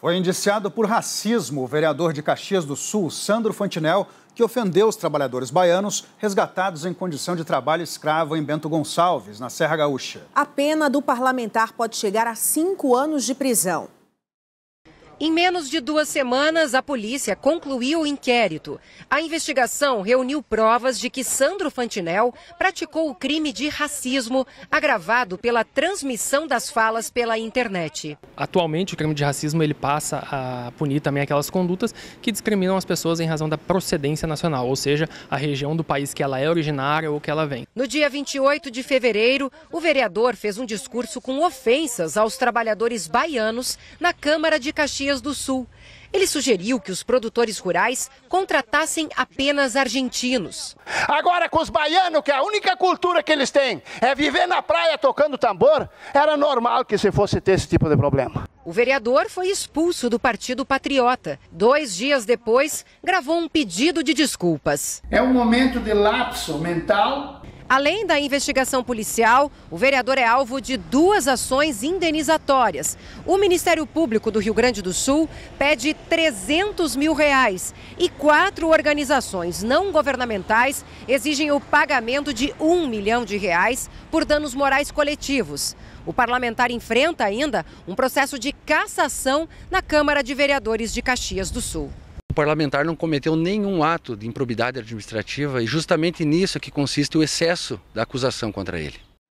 Foi indiciado por racismo o vereador de Caxias do Sul, Sandro Fantinel, que ofendeu os trabalhadores baianos resgatados em condição de trabalho escravo em Bento Gonçalves, na Serra Gaúcha. A pena do parlamentar pode chegar a cinco anos de prisão. Em menos de duas semanas, a polícia concluiu o inquérito. A investigação reuniu provas de que Sandro Fantinel praticou o crime de racismo agravado pela transmissão das falas pela internet. Atualmente, o crime de racismo ele passa a punir também aquelas condutas que discriminam as pessoas em razão da procedência nacional, ou seja, a região do país que ela é originária ou que ela vem. No dia 28 de fevereiro, o vereador fez um discurso com ofensas aos trabalhadores baianos na Câmara de Caxias Caxias do Sul. Ele sugeriu que os produtores rurais contratassem apenas argentinos. Agora, com os baianos, que é a única cultura que eles têm é viver na praia tocando tambor, era normal que se fosse ter esse tipo de problema. O vereador foi expulso do Partido Patriota. Dois dias depois, gravou um pedido de desculpas. É um momento de lapso mental Além da investigação policial, o vereador é alvo de duas ações indenizatórias. O Ministério Público do Rio Grande do Sul pede 300 mil reais e quatro organizações não governamentais exigem o pagamento de um milhão de reais por danos morais coletivos. O parlamentar enfrenta ainda um processo de cassação na Câmara de Vereadores de Caxias do Sul parlamentar não cometeu nenhum ato de improbidade administrativa e justamente nisso é que consiste o excesso da acusação contra ele.